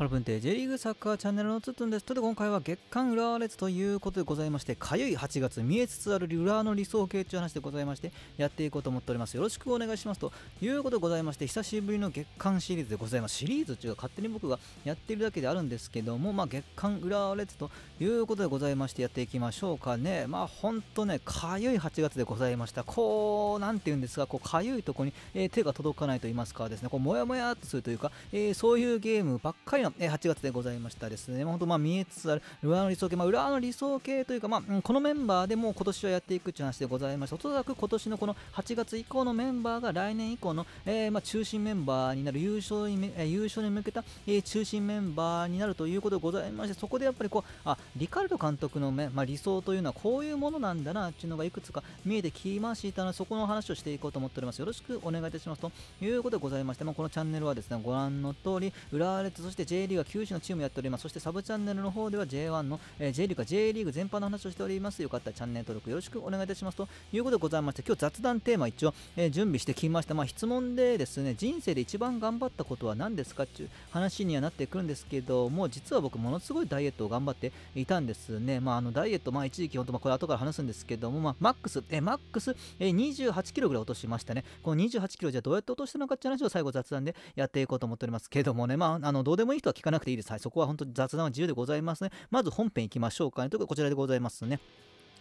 パラプンテ J リーグサッカーチャンネルのつつんです。ということで今回は月間浦和列ということでございまして、かゆい8月見えつつある浦和の理想形という話でございまして、やっていこうと思っております。よろしくお願いします。ということでございまして、久しぶりの月間シリーズでございます。シリーズというか勝手に僕がやっているだけであるんですけども、まあ月間浦和列ということでございまして、やっていきましょうかね。まあほんとね、かゆい8月でございました。こう、なんて言うんですが、こう、かゆいとこに、えー、手が届かないと言いますかですね、こう、もやもやっとするというか、えー、そういうゲームばっかりなが8月でございましたですね。まあ、本当まあ見えつつある、ルアの理想系、まあ、裏の理想系というか、まあ、このメンバーでも今年はやっていくという話でございました。おそらく今年のこの8月以降のメンバーが来年以降の、えー、まあ中心メンバーになる、優勝に,、えー、優勝に向けた、えー、中心メンバーになるということでございまして、そこでやっぱりこう、あリカルド監督の、まあ、理想というのはこういうものなんだなっていうのがいくつか見えてきましたので、そこの話をしていこうと思っております。よろしくお願いいたしますということでございまして、まあ、このチャンネルはですね、ご覧の通り、浦和レッズ、そして J J リーグは9種のチームやっております。そしてサブチャンネルの方では J1 の、えー、J リーグか J リーグ全般の話をしております。よかったらチャンネル登録よろしくお願いいたします。ということでございまして、今日雑談テーマ一応、えー、準備してきました。まあ、質問でですね、人生で一番頑張ったことは何ですかっていう話にはなってくるんですけども、実は僕ものすごいダイエットを頑張っていたんですね。まあ、あのダイエット、まあ、一時期本当、まあ、これ後から話すんですけども、まあ、マックス、えー、マックス、えー、28キロぐらい落としましたね。この28キロじゃどうやって落としたのかって話を最後雑談でやっていこうと思っておりますけどもね、まあ、あのどうでもいい人は聞かなくていいです。はい、そこは本当に雑談は自由でございますね。まず本編行きましょうかね。というここちらでございますね。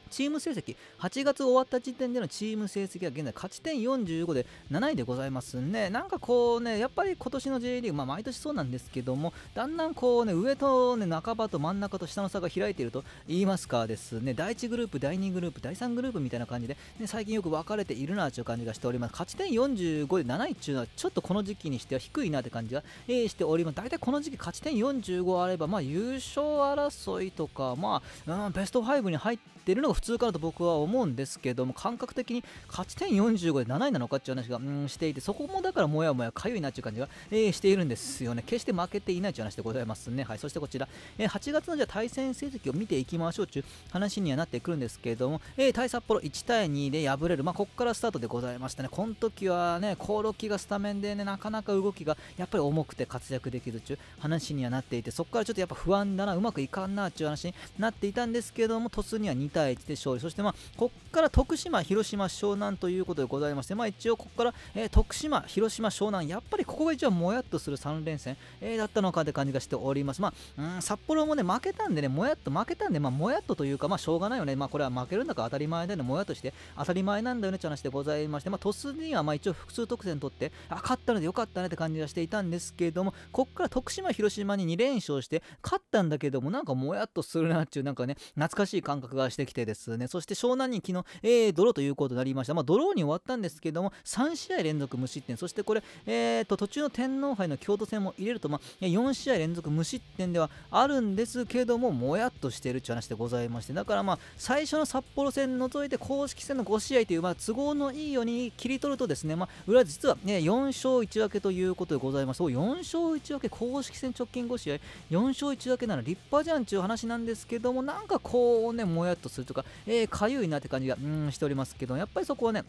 チーム成績、8月終わった時点でのチーム成績は現在勝ち点45で7位でございますね。なんかこうね、やっぱり今年の J リーグ、まあ、毎年そうなんですけども、だんだんこうね、上とね、半ばと真ん中と下の差が開いていると言いますかですね、第1グループ、第2グループ、第3グループみたいな感じで、ね、最近よく分かれているなという感じがしております。勝ち点45で7位っていうのは、ちょっとこの時期にしては低いなって感じが、えー、しております。大体この時期勝ち点45あれば、まあ、優勝争いとか、まあ、うん、ベスト5に入ってるのが普通かなと僕は思うんですけども、感覚的に勝ち点45で7位なのかっていう話が、うん、していて、そこもだからもやもやかゆいなっていう感じが、えー、しているんですよね。決して負けていないという話でございますね。はい、そしてこちら、えー、8月のじゃ対戦成績を見ていきましょうという話にはなってくるんですけども、えー、対札幌1対2で敗れる、まあ、ここからスタートでございましたね。この時はね、コオロキがスタメンでね、なかなか動きがやっぱり重くて活躍できるという話にはなっていて、そこからちょっとやっぱ不安だな、うまくいかんなという話になっていたんですけども、突には2対1して勝利そして、まあ、ここから徳島、広島、湘南ということでございまして、まあ、一応ここから、えー、徳島、広島、湘南やっぱりここが一応もやっとする3連戦、えー、だったのかって感じがしております、まあ、うん札幌もね負けたんでねもやっと負けたんで、まあ、もやっとというか、まあ、しょうがないよね、まあ、これは負けるんだから当たり前だよねもやっとして当たり前なんだよねって話でございまして、まあ、鳥栖にはまあ一応複数得点取ってあ勝ったのでよかったねって感じがしていたんですけれどもここから徳島、広島に2連勝して勝ったんだけどもなんかもやっとするなっていうなんかね懐かしい感覚がしてきてですですね。そして湘南に昨日、えー、ドローということになりました。まあ、ドローに終わったんですけども、3試合連続無失点、そしてこれ、えーと、途中の天皇杯の京都戦も入れると、まあ、4試合連続無失点ではあるんですけども、もやっとしているという話でございまして、だからまあ、最初の札幌戦除いて公式戦の5試合という、まあ、都合のいいように切り取るとですね、まあ、裏実は、ね、4勝1分けということでございます。4勝1分け、公式戦直近5試合、4勝1分けなら立派じゃんという話なんですけども、なんかこうね、もやっとするとか、えー、かゆいなって感じが、うん、しておりますけど、やっぱりそこはね、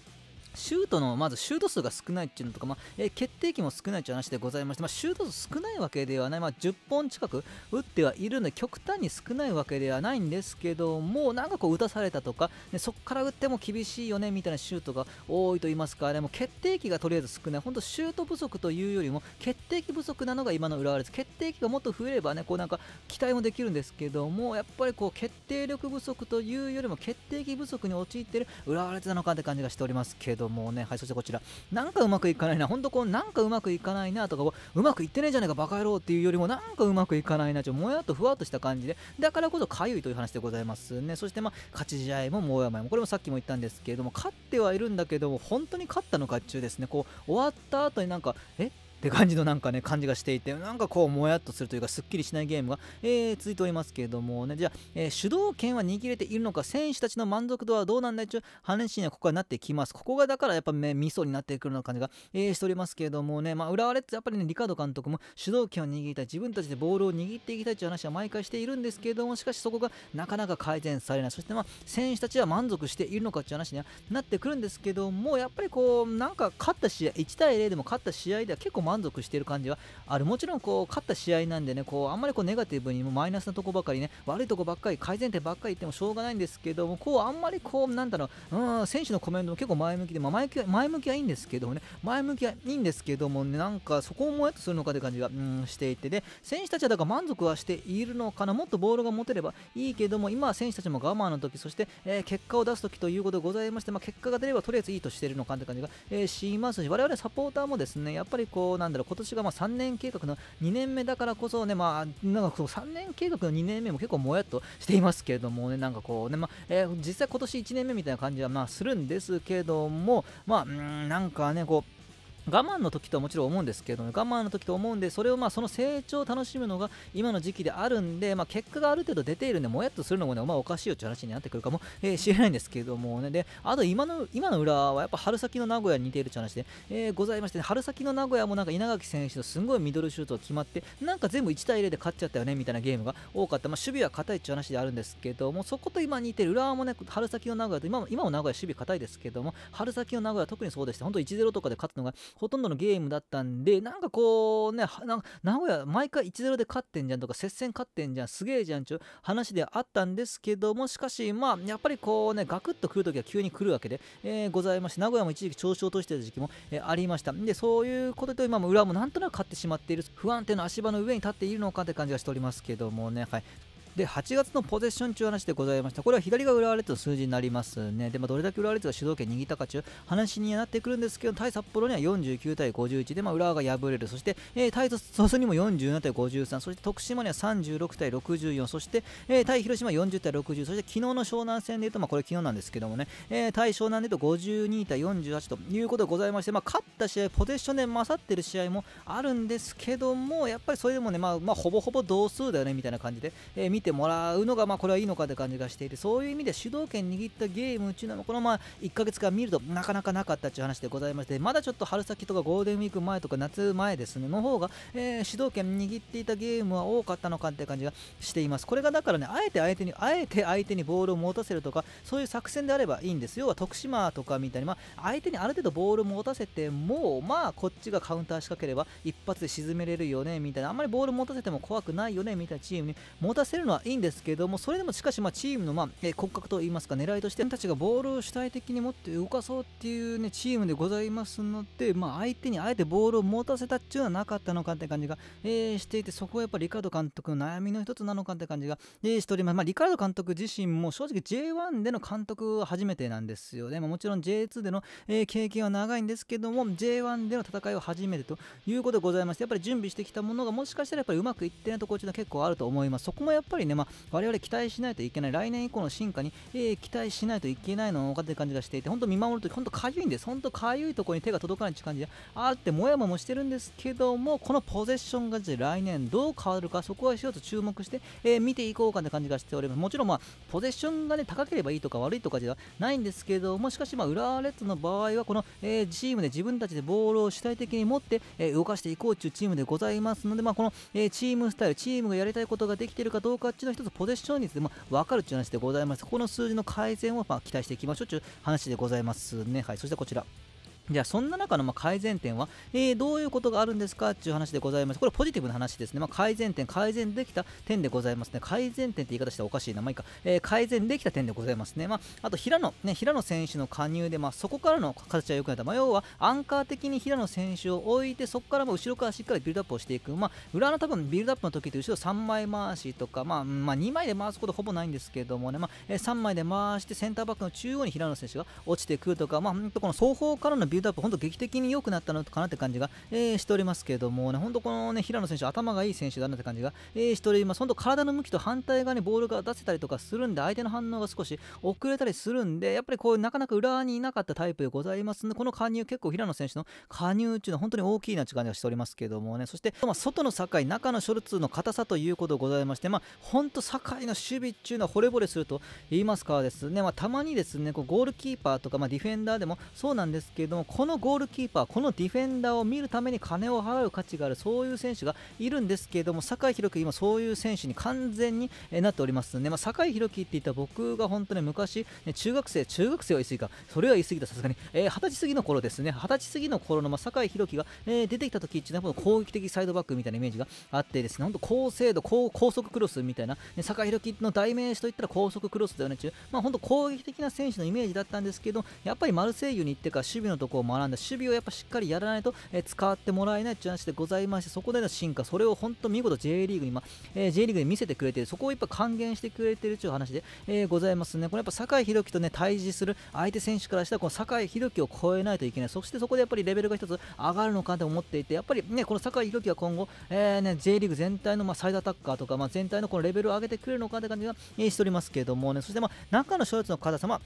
シュートの、まずシュート数が少ないっていうのとか、まあ、え決定機も少ないという話でございまして、まあ、シュート数少ないわけではない、まあ、10本近く打ってはいるので、極端に少ないわけではないんですけども、なんかこう打たされたとか、ね、そこから打っても厳しいよねみたいなシュートが多いと言いますか、ね、も決定機がとりあえず少ない、本当シュート不足というよりも、決定機不足なのが今の浦和です。決定機がもっと増えればね、こうなんか期待もできるんですけども、やっぱりこう決定力不足というよりも、決定機不足に陥っている浦和レッズなのかって感じがしておりますけどどもね、はい、そしてこちら、なんかうまくいかないな、ほんとこう、なんかうまくいかないなとか、うまくいってねえじゃねえか、バカ野郎っていうよりも、なんかうまくいかないな、ちょもやっとふわっとした感じで、だからこそかゆいという話でございますね。そして、まあ、勝ち試合ももやもやも、これもさっきも言ったんですけれども、勝ってはいるんだけども、本当に勝ったのかっちゅうですね、こう、終わった後になんか、えって感じのなんかね感じがしていてなんかこうもやっとするというかすっきりしないゲームが、えー、続いておりますけれどもねじゃあ、えー、主導権は握れているのか選手たちの満足度はどうなんだいちゅう話にはここはなってきますここがだからやっぱ、ね、ミソになってくるような感じが、えー、しておりますけれどもねまあ浦和レッズやっぱりねリカード監督も主導権を握りたい自分たちでボールを握っていきたいという話は毎回しているんですけれどもしかしそこがなかなか改善されないそしてまあ選手たちは満足しているのかという話にはなってくるんですけどもやっぱりこうなんか勝った試合1対0でも勝った試合では結構満足している感じはあるもちろんこう勝った試合なんでねこうあんまりこうネガティブにもマイナスなとこばかりね悪いとこばっかり改善点ばっかり言ってもしょうがないんですけどもこうあんまりこうなんだろう、うん、選手のコメントも結構前向きで、まあ、前向き前向きはいいんですけどもね前向きはいいんですけどもねなんかそこをもやっとするのかという感じが、うん、していてで選手たちはだから満足はしているのかなもっとボールが持てればいいけども今は選手たちも我慢の時そして、えー、結果を出す時ということでございまして、まあ、結果が出ればとりあえずいいとしているのかという感じが、えー、しますし我々サポーターもですねやっぱりこうなんだろう、今年がまあ3年計画の2年目だからこそね、まあ、なんかこう3年計画の2年目も結構もやっとしていますけれどもね、なんかこうね、まあ、えー、実際今年1年目みたいな感じはまあするんですけども、まあ、ん、なんかね、こう、我慢の時とはもちろん思うんですけども我慢の時と思うんでそれをまあその成長を楽しむのが今の時期であるんで、まあ、結果がある程度出ているんでもやっとするのもね、まあ、おかしいよって話になってくるかも、えー、れないんですけどもねであと今の今の裏はやっぱ春先の名古屋に似ているって話で、えー、ございまして、ね、春先の名古屋もなんか稲垣選手のすごいミドルシュートが決まってなんか全部1対0で勝っちゃったよねみたいなゲームが多かった、まあ、守備は硬いって話であるんですけどもそこと今似てる裏もね春先の名古屋と今も今も名古屋守備硬いですけども春先の名古屋は特にそうでして本当1-0とかで勝つのがほとんどのゲームだったんで、なんかこうね、名古屋毎回1-0で勝ってんじゃんとか、接戦勝ってんじゃん、すげえじゃんちょ話であったんですけども、しかし、まあ、やっぱりこうね、ガクッと来るときは急に来るわけで、えー、ございまして、名古屋も一時期調子を落としてた時期も、えー、ありました。で、そういうことと、今も裏もなんとなく勝ってしまっている、不安定な足場の上に立っているのかって感じがしておりますけどもね、はい。で8月のポゼッション中話でございました、これは左が浦和レッズの数字になりますね、でまあ、どれだけ浦和レッズが主導権握ったか中、話にはなってくるんですけど、対札幌には49対51で、まあ、浦和が敗れる、そして、えー、対鳥栖にも47対53、そして徳島には36対64、そして、えー、対広島40対60、そして昨日の湘南戦でいうと、まあ、これ昨日なんですけどもね、えー、対湘南でいうと52対48ということでございまして、まあ、勝った試合、ポゼッションで勝ってる試合もあるんですけども、やっぱりそれでもね、まあまあ、ほぼほぼ同数だよねみたいな感じで、えー見てもらうのが、まあ、これはいいのかって感じがしているそういう意味で主導権握ったゲームっていうのは、このまあ1ヶ月間見るとなかなかなかったっていう話でございまして、まだちょっと春先とかゴールデンウィーク前とか夏前ですね、の方が、えー、主導権握っていたゲームは多かったのかって感じがしています。これがだからね、あえて相手に、あえて相手にボールを持たせるとか、そういう作戦であればいいんです。要は徳島とかみたいに、まあ、相手にある程度ボールを持たせても、まあ、こっちがカウンター仕掛ければ一発で沈めれるよね、みたいな、あんまりボール持たせても怖くないよね、みたいなチームに持たせるののはいいんですけどもそれでもしかしまチームのまえ骨格といいますか狙いとして自分たちがボールを主体的に持って動かそうっていうねチームでございますのでま相手にあえてボールを持たせたっていうのはなかったのかって感じが、えしていてそこはやっぱりリカード監督の悩みの一つなのかって感じが、えしております、まあ、リカード監督自身も正直 J1 での監督は初めてなんですよね、もちろん J2 での、え経験は長いんですけども J1 での戦いを初めてということでございましてやっぱり準備してきたものがもしかしたらやっぱりうまくいってないところっていうのは結構あると思いますそこもやっぱりりね、まあ、我々期待しないといけない、来年以降の進化に、えー、期待しないといけないのかって感じがしていて、本当見守るとき、本当かゆいんです、本当かゆいところに手が届かないって感じで、あってもやもやもしてるんですけども、このポゼッションが来年どう変わるか、そこは一つ注目して、えー、見ていこうかって感じがしております。もちろん、まあ、ポゼッションがね、高ければいいとか悪いとかじゃないんですけども、しかし、まあ、浦和レッズの場合は、この、えー、チームで自分たちでボールを主体的に持って、え動かしていこうというチームでございますので、まあ、この、えチームスタイル、チームがやりたいことができているかどうかちの一つポゼッション率でも分かるという話でございます。この数字の改善をま期待していきましょうという話でございますね。はい、そしてこちら。じゃあそんな中のま改善点は、えー、どういうことがあるんですかっていう話でございます。これポジティブな話ですね。まあ、改善点、改善できた点でございますね。改善点って言い方したらおかしいな。まあ、いいか、えー、改善できた点でございますね。まあ、あと平野、ね、平野選手の加入で、まあ、そこからの形は良くなった。まあ、要はアンカー的に平野選手を置いて、そこからも後ろからしっかりビルドアップをしていく。まあ、裏の多分ビルドアップの時って後ろ3枚回しとか、まあ、まあ、2枚で回すことほぼないんですけどもね、まあ、3枚で回してセンターバックの中央に平野選手が落ちてくるとか、まあ、この双方からのビルルドアップ、本当劇的に良くなったのかなって感じが、えー、しておりますけれどもね、本当このね、平野選手、頭がいい選手だなって感じが、えー、しております。本当体の向きと反対側にボールが出せたりとかするんで、相手の反応が少し遅れたりするんで、やっぱりこう、なかなか裏にいなかったタイプでございますので、この加入、結構平野選手の加入っいうのは本当に大きいなって感じがしておりますけれどもね、そして、まあ、外の境、中のショルツの硬さということございまして、まあ、本当、境の守備っていうのは惚れ惚れすると言いますかですね、まあ、たまにですね、こうゴールキーパーとか、まあ、ディフェンダーでもそうなんですけど、このゴールキーパー、このディフェンダーを見るために金を払う価値がある、そういう選手がいるんですけれども、酒井宏樹、今、そういう選手に完全になっておりますので、まあ、酒井宏樹って言った僕が本当に昔、中学生、中学生は言い過ぎか、それは言い過ぎたさすがに、えー、20歳過ぎの頃ですね、二十歳過ぎの頃の、まあ、酒井宏樹が、えー、出てきた時っていうのは、攻撃的サイドバックみたいなイメージがあってですね、本当、高精度高、高速クロスみたいな、酒井宏樹の代名詞といったら高速クロスだよね、中、まあ、本当、攻撃的な選手のイメージだったんですけど、やっぱりマルセイユに行ってから守備のとこを学んだ守備をやっぱしっかりやらないと、え使ってもらえないという話でございましてそこでの進化それを本当見事 J リーグに、まえ J リーグに見せてくれているそこをやっぱ還元してくれているという話で、えございますねこれやっぱ酒井宏樹とね対峙する相手選手からしたらこの酒井宏樹を超えないといけないそしてそこでやっぱりレベルが1つ上がるのかと思っていてやっぱりねこの酒井宏樹は今後、えーね、J リーグ全体の、まあ、サイドアタッカーとか、まあ、全体のこのレベルを上げてくれるのかって感じがしておりますけどもねそして、まあ、中のショーツの方様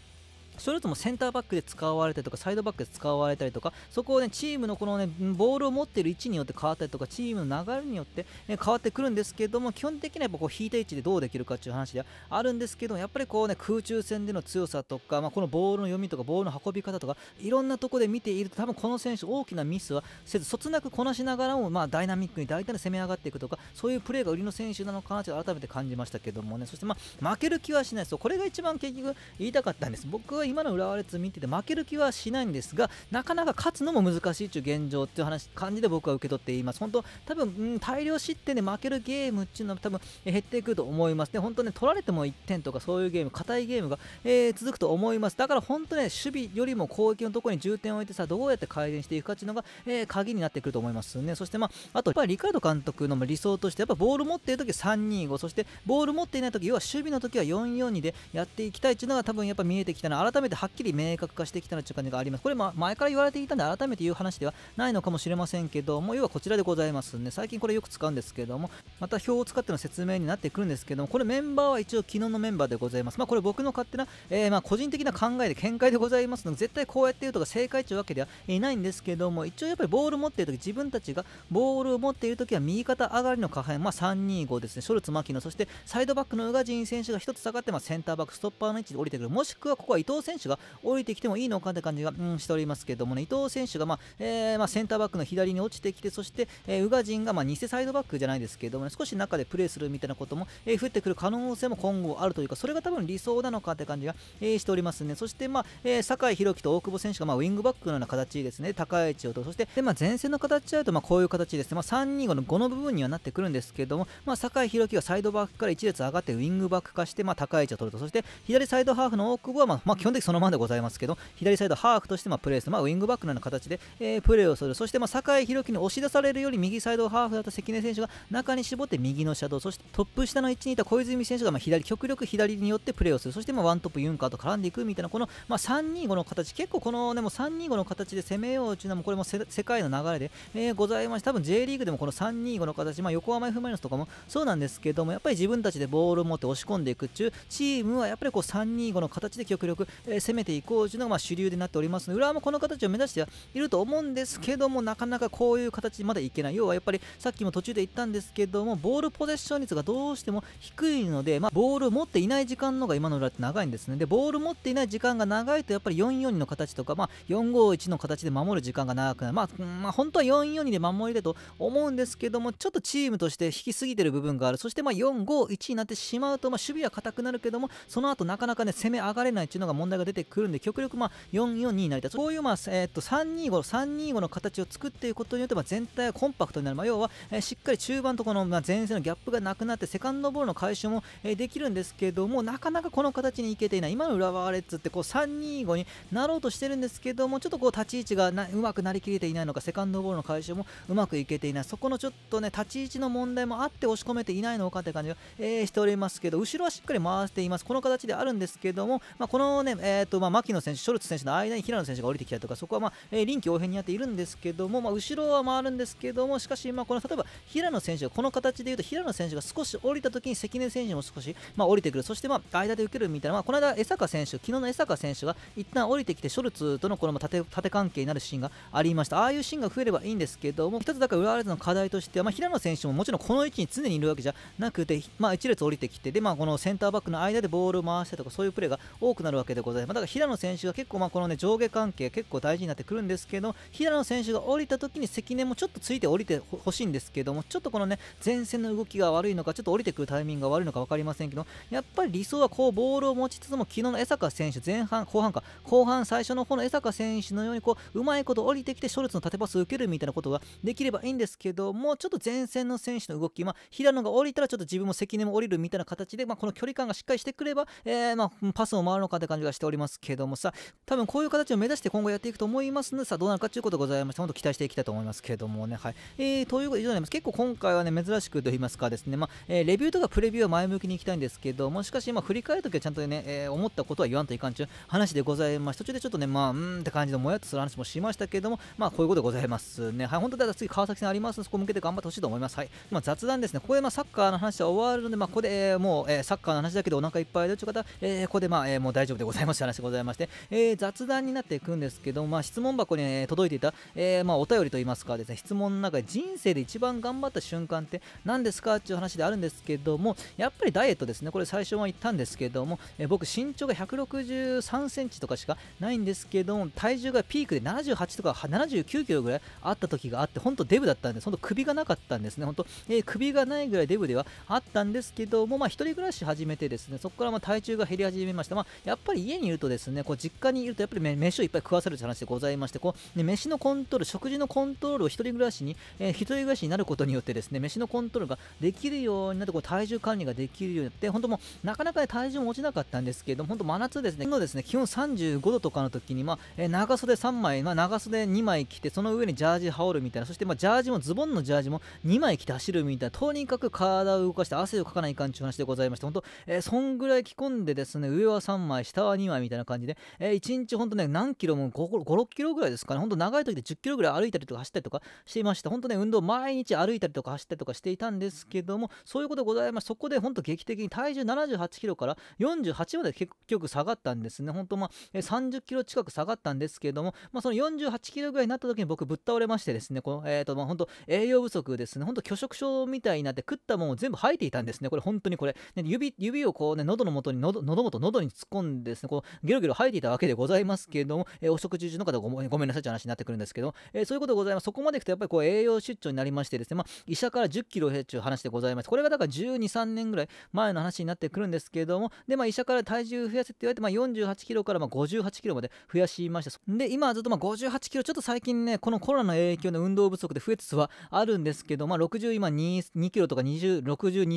それともセンターバックで使われたりとかサイドバックで使われたりとかそこをねチームのこのねボールを持っている位置によって変わったりとかチームの流れによって、ね、変わってくるんですけども基本的にはやっぱこう引いた位置でどうできるかっていう話であるんですけどやっぱりこうね空中戦での強さとか、まあ、このボールの読みとかボールの運び方とかいろんなところで見ていると多分この選手大きなミスはせずそつなくこなしながらも、まあ、ダイナミックに大胆に攻め上がっていくとかそういうプレーが売りの選手なのかなと改めて感じましたけどもねそしてまあ負ける気はしないそうこれが一番結局言いたかったんです僕はは今の浦和レッズ見てて負ける気はしないんですがなかなか勝つのも難しいという現状という話感じで僕は受け取っています本当多分、うん、大量失点で負けるゲームっていうのは多分減っていくと思いますね本当ね取られても1点とかそういうゲーム硬いゲームが、えー、続くと思いますだから本当ね守備よりも攻撃のところに重点を置いてさどうやって改善していくかっていうのが、えー、鍵になってくると思いますねそしてまああとやっぱりリカード監督の理想としてやっぱボール持っている時325そしてボール持っていない時要は守備の時は442でやっていきたいっていうのが多分やっぱ見えてきたな改めてはっきり明確化してきたなという感じがあります。これ、ま、前から言われていたんで、改めて言う話ではないのかもしれませんけども、要はこちらでございますね。最近これよく使うんですけども、また表を使っての説明になってくるんですけども、これメンバーは一応昨日のメンバーでございます。まあ、これ僕の勝手な、えー、ま個人的な考えで見解でございますので、絶対こうやって言うとか正解というわけではいないんですけども、一応やっぱりボール持っているとき、自分たちがボールを持っているときは右肩上がりの下辺、まあ、325ですね、ショルツ、マキノ、そしてサイドバックの宇賀神選手が1つ下がって、まあ、センターバック、ストッパーの位置で降りてくる。もしくはここは伊藤選手が降りてきてもいいのかって感じが、うん、しておりますけどもね、伊藤選手が、まあ、えー、まあ、センターバックの左に落ちてきて、そして、えー、宇賀神が、まあ、偽サイドバックじゃないですけども、ね、少し中でプレーするみたいなことも、えー、降ってくる可能性も今後あるというか、それが多分理想なのかって感じが、えしておりますね。そして、まあえ酒井宏樹と大久保選手が、まウィングバックのような形ですね、高い位置をと、そして、でまあ、前線の形だと、まこういう形ですね、ま325の5の部分にはなってくるんですけども、まあ、酒井宏樹がサイドバックから1列上がってウィングバック化して、ま高い位置を取ると、そして左サイドハーフの大久保は、まあ、基本のそのままでございますけど、左サイドハーフとしてまプレーする、まあ、ウィングバックのような形で、えー、プレーをする、そしてま酒井宏樹に押し出されるより右サイドハーフだった関根選手が中に絞って右のシャドウ、そしてトップ下の位置にいた小泉選手がま左極力左によってプレーをする、そしてまワントップユンカーと絡んでいくみたいな、この、ま325の形、結構この、ね、も325の形で攻めようというのも、これも世界の流れで、えー、ございまして、多分 J リーグでもこの325の形、まあ、横浜 F・ マリノスとかもそうなんですけども、やっぱり自分たちでボールを持って押し込んでいくっう、チームはやっぱりこう325の形で極力え攻めていこうというのがま主流でなっておりますので浦和もこの形を目指してはいると思うんですけどもなかなかこういう形まだいけない要はやっぱりさっきも途中で言ったんですけどもボールポゼッション率がどうしても低いので、まあ、ボールを持っていない時間の方が今の裏って長いんですねでボール持っていない時間が長いとやっぱり442の形とか、まあ、451の形で守る時間が長くなる、まあ、まあ、本当は442で守りだと思うんですけどもちょっとチームとして引きすぎてる部分があるそしてま451になってしまうと、ま守備は硬くなるけどもその後なかなかね攻め上がれないというのが問題ダが出てくるんで、極力まあ442になりたい。こういうまあ、えっと325、325の形を作っていくことによって、まあ、全体がコンパクトになる。まあ、要は、えしっかり中盤とこの、まあ、前線のギャップがなくなって、セカンドボールの回収も、えできるんですけども、なかなかこの形にいけていない。今の浦和レッズってこう325になろうとしてるんですけども、ちょっとこう立ち位置がなうまくなりきれていないのか、セカンドボールの回収もうまくいけていない。そこのちょっとね、立ち位置の問題もあって押し込めていないのかって感じが、えー、しておりますけど、後ろはしっかり回しています。この形であるんですけども、まあ、このね、えーとまあ、牧野選手、ショルツ選手の間に平野選手が降りてきたりとか、そこは、まあ臨機応変にやっているんですけども、まあ、後ろは回るんですけども、しかし、まあ、この例えば平野選手がこの形でいうと、平野選手が少し降りたときに関根選手も少し、まあ、降りてくる、そして、まあ、間で受けるみたいな、まあ、この間、江坂選手、昨日の江坂選手が一旦降りてきて、ショルツとのこの縦縦関係になるシーンがありました。ああいうシーンが増えればいいんですけども、一つだから浦和レッズの課題としては、まあ、平野選手ももちろんこの位置に常にいるわけじゃなくて、まあ、1列降りてきて、でまあ、このセンターバックの間でボールを回してとか、そういうプレーが多くなるわけで、ございます。だから平野選手が結構まあこの、ね、上下関係結構大事になってくるんですけど平野選手が降りた時に関根もちょっとついて降りてほしいんですけどもちょっとこのね前線の動きが悪いのかちょっと降りてくるタイミングが悪いのか分かりませんけどやっぱり理想はこうボールを持ちつつも昨日の江坂選手前半後半か後半最初の方の江坂選手のようにこううまいこと降りてきてショルツの縦パスを受けるみたいなことができればいいんですけどもちょっと前線の選手の動き、まあ、平野が降りたらちょっと自分も関根も降りるみたいな形で、まあ、この距離感がしっかりしてくれば、えー、まあパスも回るのかって感じがしておりますけどもさ多分こういう形を目指して今後やっていくと思いますのでさどうなるかということでございまして本当期待していきたいと思いますけどもねはいえー、ということで以上になります結構今回はね珍しくと言いますかですねまあ、えー、レビューとかプレビューは前向きにいきたいんですけどもしかし今振り返るときはちゃんとね、えー、思ったことは言わんといかんちゅう話でございます途中でちょっとねまあうんって感じのもやっとする話もしましたけどもまあこういうことでございますねはい本当だ次川崎戦ありますそこ向けて頑張ってほしいと思いますはいまあ、雑談ですねここでまあサッカーの話は終わるのでまあここで、えー、もう、えー、サッカーの話だけでお腹いっぱいでという方、えー、ここでまあ、えー、もう大丈夫でございますいま話でございまして、えー、雑談になっていくんですけど、まあ、質問箱に、ね、届いていた、えー、まあ、お便りといいますかです、ね、質問の中で人生で一番頑張った瞬間って何ですかっていう話であるんですけども、やっぱりダイエットですね、これ最初は言ったんですけども、えー、僕、身長が163センチとかしかないんですけども、体重がピークで78とか79キロぐらいあった時があって、本当デブだったんで、す本当首がなかったんですね、本当、えー、首がないぐらいデブではあったんですけども、まあ、一人暮らし始めてですね、そこからま体重が減り始めました。まあ、やっぱり家にいるとですねこう実家にいるとやっぱり飯をいっぱい食わせるという話でございましてこう、ね、飯のコントロール食事のコントロールを1人暮らしに、えー、人暮らしになることによってですね飯のコントロールができるようになってこう体重管理ができるようになって本当もうなかなか体重も落ちなかったんですけど本当真夏ですねのですね気温35度とかの時に、まあえー、長袖3枚、まあ、長袖2枚着てその上にジャージ羽織るみたいなそして、まあ、ジャージもズボンのジャージも2枚着て走るみたいなとにかく体を動かして汗をかかないかんという話でございまして本当、えー、そんぐらい着込んでですね上は3枚下は2枚何みたいな感じで、えー、1日ほんとね、何キロも5、6キロぐらいですかね、ほんと長い時で10キロぐらい歩いたりとか走ったりとかしていました。本当ね、運動毎日歩いたりとか走ったりとかしていたんですけども、そういうことございまして、そこでほんと劇的に体重78キロから48まで結局下がったんですね。本当まあ、え30キロ近く下がったんですけども、まあ、その48キロぐらいになった時に僕ぶっ倒れましてですね、この、えっ、ー、と、まあ、ほ栄養不足ですね、ほんと拒食症みたいになって食ったもんを全部吐いていたんですね。これ本当にこれ、ね、指、指をこうね、喉の元に、喉元、喉に突っ込んでですね、こう、ゲロゲロ吐いていたわけでございますけれども、えー、お食事中の方ごめんなさいという話になってくるんですけど、えー、そういうことでございます。そこまでいくと、やっぱりこう栄養出張になりましてですね、まあ、医者から10キロ減っという話でございます。これがだから12、3年ぐらい前の話になってくるんですけれども、で、まあ、医者から体重増やせって言われて、まあ、48キロから58キロまで増やしました。で、今はずっと58キロ、ちょっと最近ね、このコロナの影響で運動不足で増えつつはあるんですけど、まあ、60今2、キロとか62、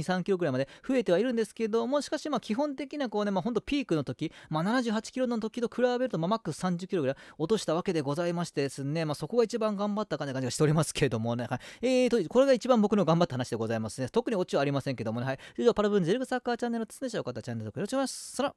3キロぐらいまで増えてはいるんですけども、しかしまあ基本的なこうね、まあ、ピークの時、ま78キロの時と比べると、まあ、マックス30キロぐらい落としたわけでございましてですね、まあ、そこが一番頑張ったかな感じがしておりますけれどもね、はい、えーと、これが一番僕の頑張った話でございますね。特にオチはありませんけどもね、はい。以上、パラブンゼルグサッカーチャンネルの常者を方チャンネル登録よろしくお願いします。さら